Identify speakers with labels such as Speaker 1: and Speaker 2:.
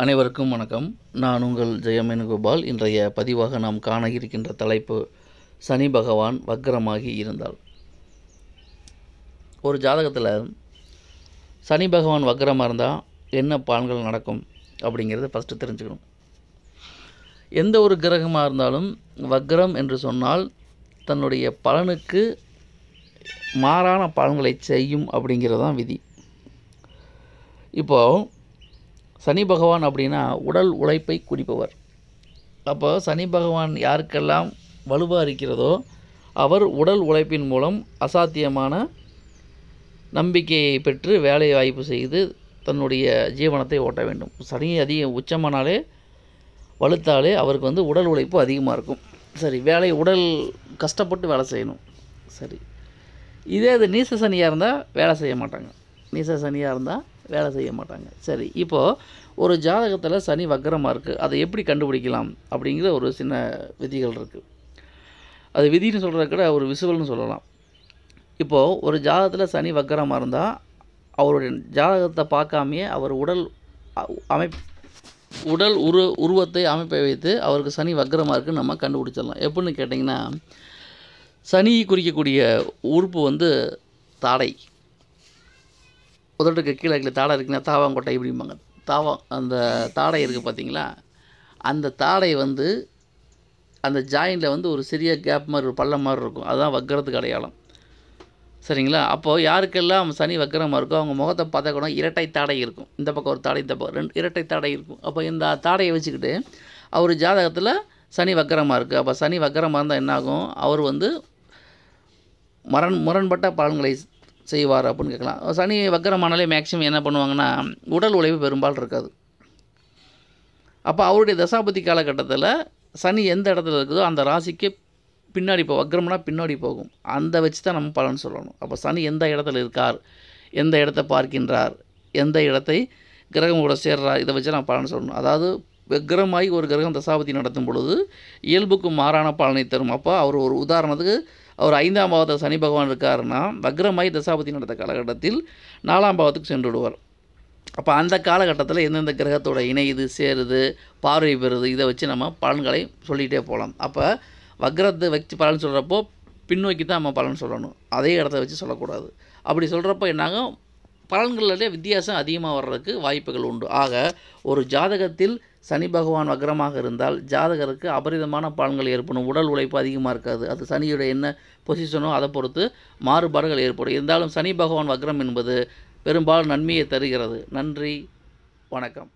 Speaker 1: அனைவருக்கும் வணக்கம் நான் உங்கள் ஜெயமேனுகோபால் இன்றைய பதிவாக நாம் காண இருக்கின்ற தலைப்பு சனி பகவான் வக்ரமாகி இருந்தால் ஒரு ஜாதகத்தில் சனி பகவான் வக்ரமாக இருந்தால் என்ன பலன்கள் நடக்கும் அப்படிங்கிறத ஃபஸ்ட்டு தெரிஞ்சுக்கணும் எந்த ஒரு கிரகமாக இருந்தாலும் வக்ரம் என்று சொன்னால் தன்னுடைய பலனுக்கு மாறான பலன்களை செய்யும் அப்படிங்கிறது தான் விதி இப்போது சனி பகவான் அப்படின்னா உடல் உழைப்பை குறிப்பவர் அப்போ சனி பகவான் யாருக்கெல்லாம் வலுவாக இருக்கிறதோ அவர் உடல் உழைப்பின் மூலம் அசாத்தியமான நம்பிக்கையை பெற்று வேலை வாய்ப்பு செய்து தன்னுடைய ஜீவனத்தை ஓட்ட வேண்டும் சனி அதிக உச்சமானாலே வலுத்தாலே அவருக்கு வந்து உடல் உழைப்பு அதிகமாக இருக்கும் சரி வேலை உடல் கஷ்டப்பட்டு வேலை செய்யணும் சரி இதே அது நீச சனியாக இருந்தால் வேலை செய்ய மாட்டாங்க நீச சனியாக இருந்தால் வேலை செய்ய மாட்டாங்க சரி இப்போது ஒரு ஜாதகத்தில் சனி வக்கரமாக இருக்குது அதை எப்படி கண்டுபிடிக்கலாம் அப்படிங்கிற ஒரு சின்ன விதிகள் இருக்குது அது விதின்னு சொல்கிறத கூட ஒரு விசுவல்னு சொல்லலாம் இப்போது ஒரு ஜாதகத்தில் சனி வக்கரமாக இருந்தால் அவருடைய ஜாதகத்தை பார்க்காமையே அவர் உடல் அமை உடல் உரு உருவத்தை அமைப்பை வைத்து அவருக்கு சனி வக்கரமாக இருக்குன்னு நம்ம கண்டுபிடிச்சிடலாம் எப்படின்னு கேட்டிங்கன்னா சனி குறிக்கக்கூடிய உறுப்பு வந்து தாடை உதட்டுக்கு கீழே கீழே தாடை இருக்குன்னா கொட்டை இப்படிம்பாங்க தாவம் அந்த தாடை இருக்குது பார்த்தீங்களா அந்த தாடை வந்து அந்த ஜாயிண்டில் வந்து ஒரு சிறிய கேப் மாதிரி ஒரு பள்ளம் மாதிரி இருக்கும் அதுதான் வக்கரத்துக்கு அடையாளம் சரிங்களா அப்போது யாருக்கெல்லாம் சனி வக்கரமாக இருக்கோ அவங்க முகத்தை பார்த்தக்கணும் இரட்டை தாடை இருக்கும் இந்த பக்கம் ஒரு தாடை இந்த பக்கம் ரெண்டு இரட்டை தாடை இருக்கும் அப்போ இந்த தாடையை வச்சுக்கிட்டு அவர் ஜாதகத்தில் சனி வக்கரமாக இருக்குது அப்போ சனி வக்கரமாக இருந்தால் என்னாகும் அவர் வந்து மரண் முரண்பட்ட பலன்களை செய்வார் அப்படின்னு கேட்கலாம் சனி வக்கரமானாலே மேக்சிமம் என்ன பண்ணுவாங்கன்னா உடல் உழைப்பு பெரும்பாலும் இருக்காது அப்போ அவருடைய தசாபதி காலகட்டத்தில் சனி எந்த இடத்துல இருக்குதோ அந்த ராசிக்கு பின்னாடி இப்போ வக்ரம்னா பின்னாடி போகும் அந்த வச்சு தான் நம்ம பலன் சொல்லணும் அப்போ சனி எந்த இடத்துல இருக்கார் எந்த இடத்த பார்க்கின்றார் எந்த இடத்தை கிரகம் கூட சேர்றார் இதை வச்சு நம்ம பலன் சொல்லணும் அதாவது கிரகமாய் ஒரு கிரகம் தசாபதி நடத்தும் பொழுது இயல்புக்கு மாறான பலனை தரும் அப்போ அவர் ஒரு உதாரணத்துக்கு அவர் ஐந்தாம் பாவத்தில் சனி பகவான் இருக்காருன்னா வக்ரமாய் தசாபதி நடத்த காலகட்டத்தில் நாலாம் பாவத்துக்கு சென்று விடுவார் அப்போ அந்த காலகட்டத்தில் எந்தெந்த கிரகத்தோட இணையுது சேருது பார்வை பெறுது இதை வச்சு நம்ம பலன்களை சொல்லிகிட்டே போகலாம் அப்போ வக்ரத்தை வச்சு பலன் சொல்கிறப்போ பின்னோக்கி தான் நம்ம பலன் சொல்லணும் அதே இடத்த வச்சு சொல்லக்கூடாது அப்படி சொல்கிறப்போ என்னாகும் பலன்களிலே வித்தியாசம் அதிகமாக வர்றதுக்கு வாய்ப்புகள் உண்டு ஆக ஒரு ஜாதகத்தில் சனி பகவான் வக்ரமாக இருந்தால் ஜாதகருக்கு அபரிதமான பலன்கள் ஏற்படும் உடல் உழைப்பு அதிகமாக இருக்காது அது சனியுடைய என்ன பொசிஷனோ அதை பொறுத்து மாறுபாடுகள் ஏற்படும் இருந்தாலும் சனி பகவான் வக்ரம் என்பது பெரும்பாலும் நன்மையை தருகிறது நன்றி வணக்கம்